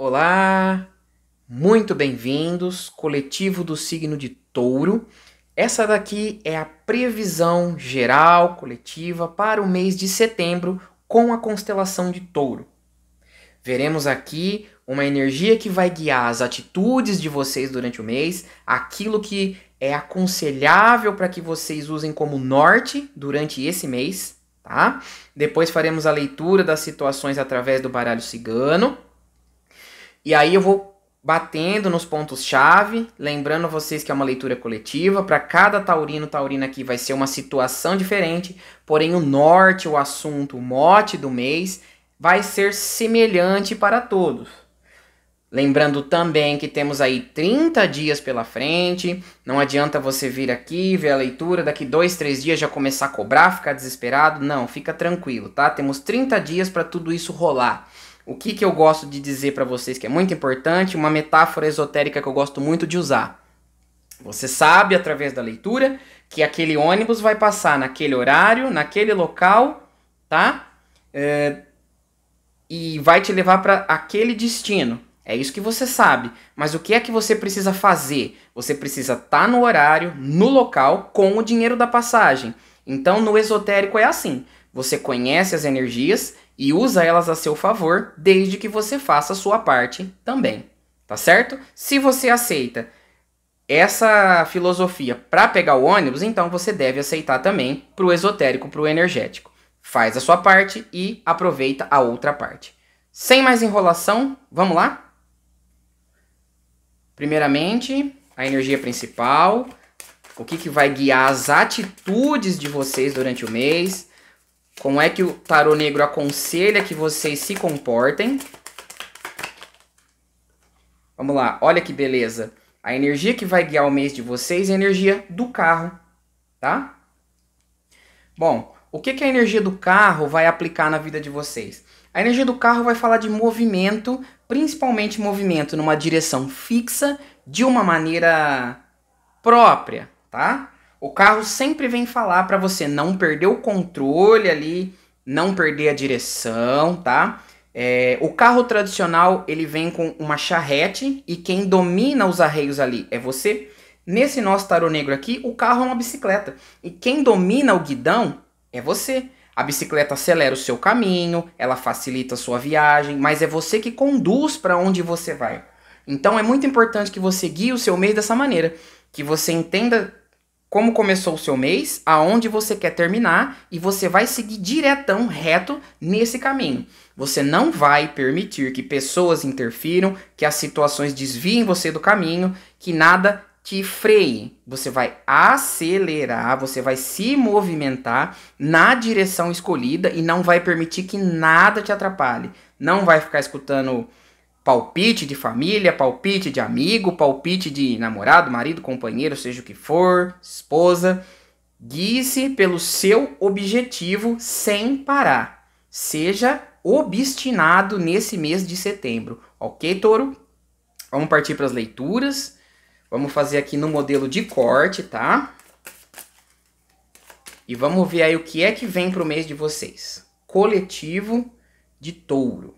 Olá, muito bem-vindos, coletivo do signo de Touro. Essa daqui é a previsão geral coletiva para o mês de setembro com a constelação de Touro. Veremos aqui uma energia que vai guiar as atitudes de vocês durante o mês, aquilo que é aconselhável para que vocês usem como norte durante esse mês, tá? Depois faremos a leitura das situações através do baralho cigano e aí eu vou batendo nos pontos-chave, lembrando vocês que é uma leitura coletiva, para cada taurino, taurina aqui vai ser uma situação diferente, porém o norte, o assunto, o mote do mês vai ser semelhante para todos. Lembrando também que temos aí 30 dias pela frente, não adianta você vir aqui, ver a leitura, daqui dois, três dias já começar a cobrar, ficar desesperado, não, fica tranquilo, tá? Temos 30 dias para tudo isso rolar. O que, que eu gosto de dizer para vocês que é muito importante, uma metáfora esotérica que eu gosto muito de usar. Você sabe através da leitura que aquele ônibus vai passar naquele horário, naquele local, tá? É, e vai te levar para aquele destino. É isso que você sabe. Mas o que é que você precisa fazer? Você precisa estar tá no horário, no local, com o dinheiro da passagem. Então no esotérico é assim: você conhece as energias e usa elas a seu favor, desde que você faça a sua parte também, tá certo? Se você aceita essa filosofia para pegar o ônibus, então você deve aceitar também para o esotérico, para o energético. Faz a sua parte e aproveita a outra parte. Sem mais enrolação, vamos lá? Primeiramente, a energia principal, o que, que vai guiar as atitudes de vocês durante o mês, como é que o tarô negro aconselha que vocês se comportem? Vamos lá, olha que beleza. A energia que vai guiar o mês de vocês é a energia do carro, tá? Bom, o que, que a energia do carro vai aplicar na vida de vocês? A energia do carro vai falar de movimento, principalmente movimento numa direção fixa, de uma maneira própria, tá? O carro sempre vem falar para você não perder o controle ali, não perder a direção, tá? É, o carro tradicional ele vem com uma charrete e quem domina os arreios ali é você. Nesse nosso tarô negro aqui, o carro é uma bicicleta e quem domina o guidão é você. A bicicleta acelera o seu caminho, ela facilita a sua viagem, mas é você que conduz para onde você vai. Então é muito importante que você guie o seu mês dessa maneira, que você entenda como começou o seu mês, aonde você quer terminar e você vai seguir diretão, reto nesse caminho. Você não vai permitir que pessoas interfiram, que as situações desviem você do caminho, que nada te freie. Você vai acelerar, você vai se movimentar na direção escolhida e não vai permitir que nada te atrapalhe. Não vai ficar escutando palpite de família, palpite de amigo, palpite de namorado, marido, companheiro, seja o que for, esposa. Guie-se pelo seu objetivo sem parar. Seja obstinado nesse mês de setembro, ok, touro? Vamos partir para as leituras. Vamos fazer aqui no modelo de corte, tá? E vamos ver aí o que é que vem para o mês de vocês. Coletivo de touro.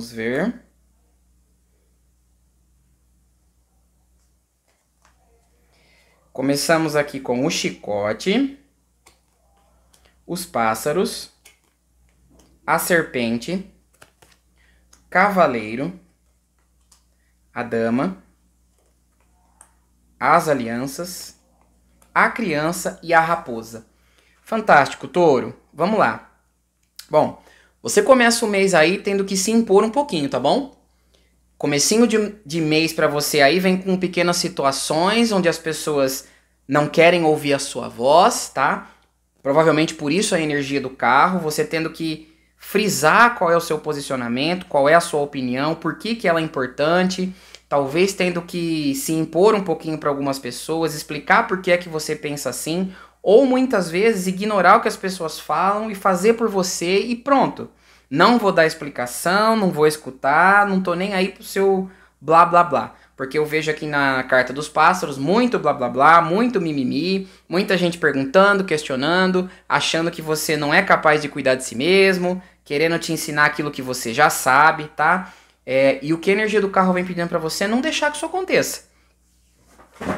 Vamos ver. Começamos aqui com o chicote, os pássaros, a serpente, cavaleiro, a dama, as alianças, a criança e a raposa. Fantástico, touro. Vamos lá. Bom, você começa o mês aí tendo que se impor um pouquinho, tá bom? Comecinho de, de mês para você aí vem com pequenas situações onde as pessoas não querem ouvir a sua voz, tá? Provavelmente por isso a energia do carro, você tendo que frisar qual é o seu posicionamento, qual é a sua opinião, por que, que ela é importante, talvez tendo que se impor um pouquinho para algumas pessoas, explicar por que é que você pensa assim ou muitas vezes ignorar o que as pessoas falam e fazer por você e pronto. Não vou dar explicação, não vou escutar, não tô nem aí pro seu blá blá blá. Porque eu vejo aqui na carta dos pássaros muito blá blá blá, muito mimimi, muita gente perguntando, questionando, achando que você não é capaz de cuidar de si mesmo, querendo te ensinar aquilo que você já sabe, tá? É, e o que a energia do carro vem pedindo para você é não deixar que isso aconteça.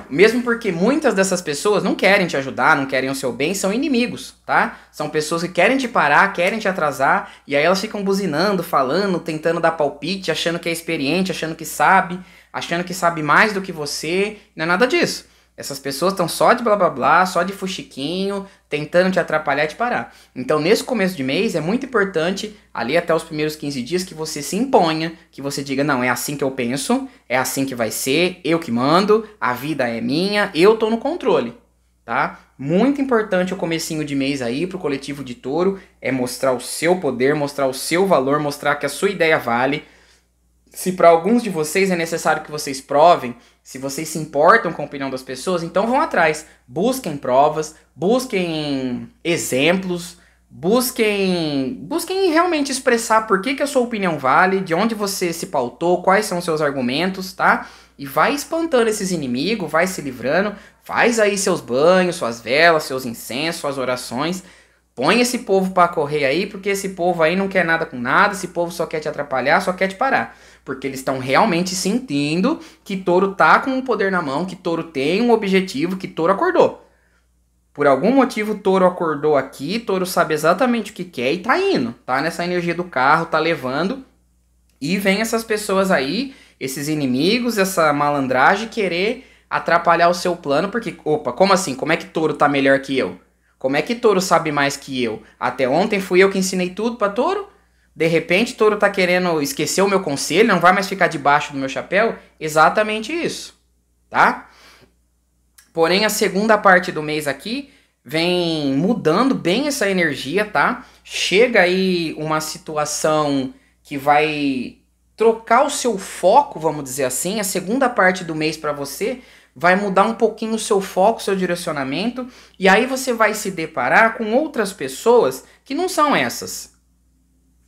Mesmo porque muitas dessas pessoas não querem te ajudar, não querem o seu bem, são inimigos, tá? São pessoas que querem te parar, querem te atrasar, e aí elas ficam buzinando, falando, tentando dar palpite, achando que é experiente, achando que sabe, achando que sabe mais do que você. Não é nada disso. Essas pessoas estão só de blá blá blá, só de fuxiquinho, tentando te atrapalhar e te parar. Então, nesse começo de mês, é muito importante, ali até os primeiros 15 dias, que você se imponha, que você diga: não, é assim que eu penso, é assim que vai ser, eu que mando, a vida é minha, eu tô no controle, tá? Muito importante o comecinho de mês aí pro coletivo de touro, é mostrar o seu poder, mostrar o seu valor, mostrar que a sua ideia vale se para alguns de vocês é necessário que vocês provem, se vocês se importam com a opinião das pessoas, então vão atrás. Busquem provas, busquem exemplos, busquem busquem realmente expressar por que, que a sua opinião vale, de onde você se pautou, quais são os seus argumentos, tá? E vai espantando esses inimigos, vai se livrando, faz aí seus banhos, suas velas, seus incensos, suas orações Põe esse povo para correr aí, porque esse povo aí não quer nada com nada, esse povo só quer te atrapalhar, só quer te parar. Porque eles estão realmente sentindo que Toro tá com o um poder na mão, que Toro tem um objetivo, que Toro acordou. Por algum motivo, Toro acordou aqui, Toro sabe exatamente o que quer e tá indo. Tá nessa energia do carro, tá levando. E vem essas pessoas aí, esses inimigos, essa malandragem, querer atrapalhar o seu plano, porque, opa, como assim? Como é que Toro tá melhor que eu? Como é que Toro sabe mais que eu? Até ontem fui eu que ensinei tudo para Toro? De repente, Toro tá querendo esquecer o meu conselho, não vai mais ficar debaixo do meu chapéu? Exatamente isso, tá? Porém, a segunda parte do mês aqui vem mudando bem essa energia, tá? Chega aí uma situação que vai trocar o seu foco, vamos dizer assim. A segunda parte do mês para você vai mudar um pouquinho o seu foco, seu direcionamento, e aí você vai se deparar com outras pessoas que não são essas.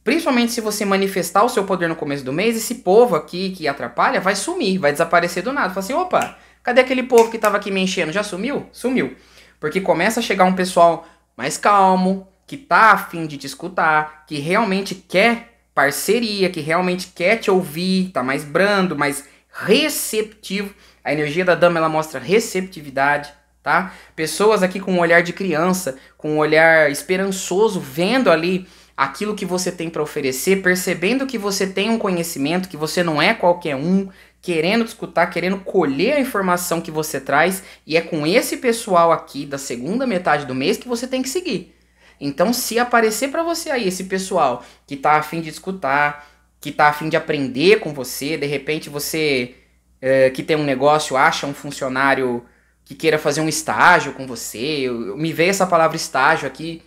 Principalmente se você manifestar o seu poder no começo do mês, esse povo aqui que atrapalha vai sumir, vai desaparecer do nada. Fala assim, opa, cadê aquele povo que estava aqui me enchendo? Já sumiu? Sumiu. Porque começa a chegar um pessoal mais calmo, que tá afim de te escutar, que realmente quer parceria, que realmente quer te ouvir, tá mais brando, mais receptivo. A energia da dama ela mostra receptividade, tá? Pessoas aqui com um olhar de criança, com um olhar esperançoso, vendo ali aquilo que você tem para oferecer, percebendo que você tem um conhecimento, que você não é qualquer um, querendo escutar, querendo colher a informação que você traz, e é com esse pessoal aqui da segunda metade do mês que você tem que seguir. Então, se aparecer para você aí esse pessoal que tá afim de escutar, que tá afim de aprender com você, de repente você é, que tem um negócio acha um funcionário que queira fazer um estágio com você. Eu, eu me veio essa palavra estágio aqui.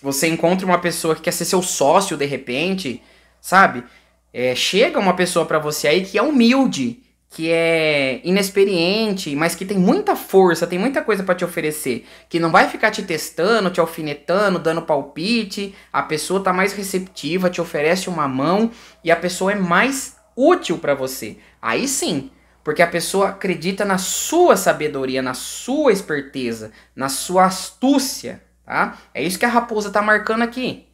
Você encontra uma pessoa que quer ser seu sócio de repente, sabe? É, chega uma pessoa para você aí que é humilde, que é inexperiente, mas que tem muita força, tem muita coisa para te oferecer, que não vai ficar te testando, te alfinetando, dando palpite. A pessoa tá mais receptiva, te oferece uma mão e a pessoa é mais útil para você. Aí sim, porque a pessoa acredita na sua sabedoria, na sua esperteza, na sua astúcia, tá? É isso que a raposa tá marcando aqui.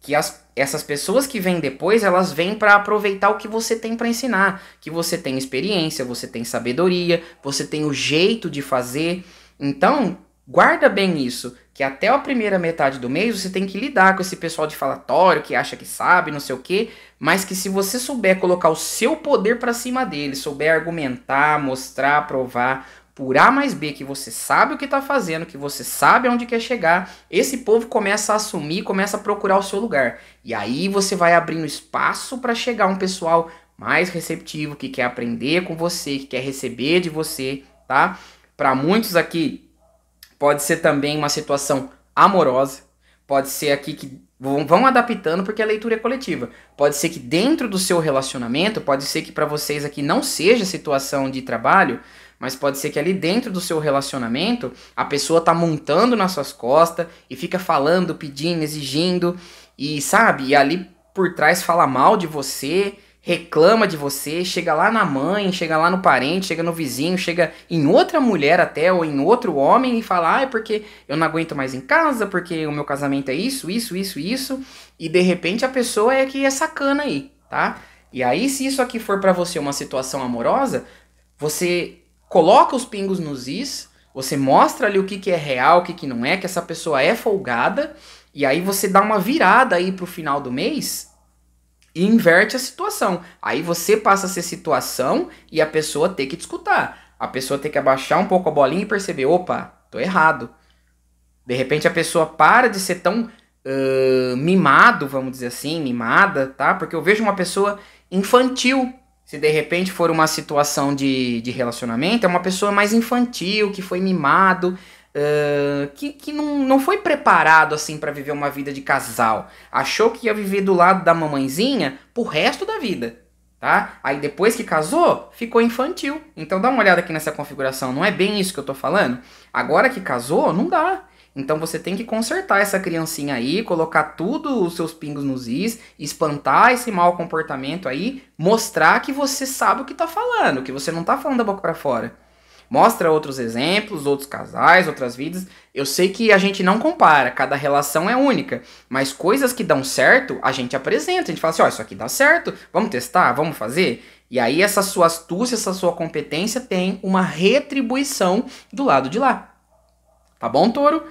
Que as, essas pessoas que vêm depois, elas vêm para aproveitar o que você tem para ensinar. Que você tem experiência, você tem sabedoria, você tem o jeito de fazer. Então, guarda bem isso que até a primeira metade do mês você tem que lidar com esse pessoal de falatório que acha que sabe, não sei o quê, mas que se você souber colocar o seu poder para cima dele, souber argumentar, mostrar, provar por A mais B que você sabe o que está fazendo, que você sabe aonde quer chegar, esse povo começa a assumir, começa a procurar o seu lugar. E aí você vai abrindo espaço para chegar um pessoal mais receptivo, que quer aprender com você, que quer receber de você, tá? Para muitos aqui pode ser também uma situação amorosa, pode ser aqui que vão, vão adaptando porque a leitura é coletiva. Pode ser que dentro do seu relacionamento, pode ser que para vocês aqui não seja situação de trabalho, mas pode ser que ali dentro do seu relacionamento a pessoa tá montando nas suas costas e fica falando, pedindo, exigindo e sabe, e ali por trás fala mal de você reclama de você, chega lá na mãe, chega lá no parente, chega no vizinho, chega em outra mulher até ou em outro homem e fala: "Ah, é porque eu não aguento mais em casa, porque o meu casamento é isso, isso, isso, isso". E de repente a pessoa é que é sacana aí, tá? E aí se isso aqui for para você uma situação amorosa, você coloca os pingos nos is, você mostra ali o que, que é real, o que, que não é, que essa pessoa é folgada, e aí você dá uma virada aí pro final do mês, e inverte a situação. Aí você passa a ser situação e a pessoa tem que te escutar. A pessoa tem que abaixar um pouco a bolinha e perceber, opa, tô errado. De repente a pessoa para de ser tão uh, mimado, vamos dizer assim, mimada, tá? Porque eu vejo uma pessoa infantil. Se de repente for uma situação de, de relacionamento, é uma pessoa mais infantil, que foi mimado, que, que não, não foi preparado assim para viver uma vida de casal. Achou que ia viver do lado da mamãezinha pro resto da vida, tá? Aí depois que casou, ficou infantil. Então dá uma olhada aqui nessa configuração, não é bem isso que eu tô falando? Agora que casou, não dá. Então você tem que consertar essa criancinha aí, colocar tudo os seus pingos nos is, espantar esse mau comportamento aí, mostrar que você sabe o que tá falando, que você não tá falando da boca para fora. Mostra outros exemplos, outros casais, outras vidas. Eu sei que a gente não compara, cada relação é única, mas coisas que dão certo, a gente apresenta, a gente fala assim, ó, oh, isso aqui dá certo, vamos testar, vamos fazer. E aí essa sua astúcia, essa sua competência tem uma retribuição do lado de lá. Tá bom, Touro?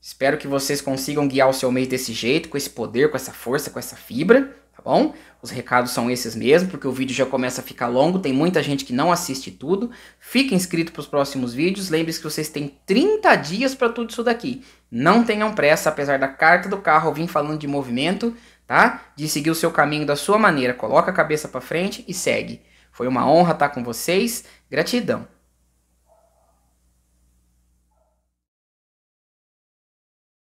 Espero que vocês consigam guiar o seu mês desse jeito, com esse poder, com essa força, com essa fibra tá bom? Os recados são esses mesmo, porque o vídeo já começa a ficar longo, tem muita gente que não assiste tudo. Fique inscrito para os próximos vídeos, lembre-se que vocês têm 30 dias para tudo isso daqui. Não tenham pressa, apesar da carta do carro, eu vim falando de movimento, tá? De seguir o seu caminho da sua maneira, coloca a cabeça para frente e segue. Foi uma honra estar tá com vocês, gratidão.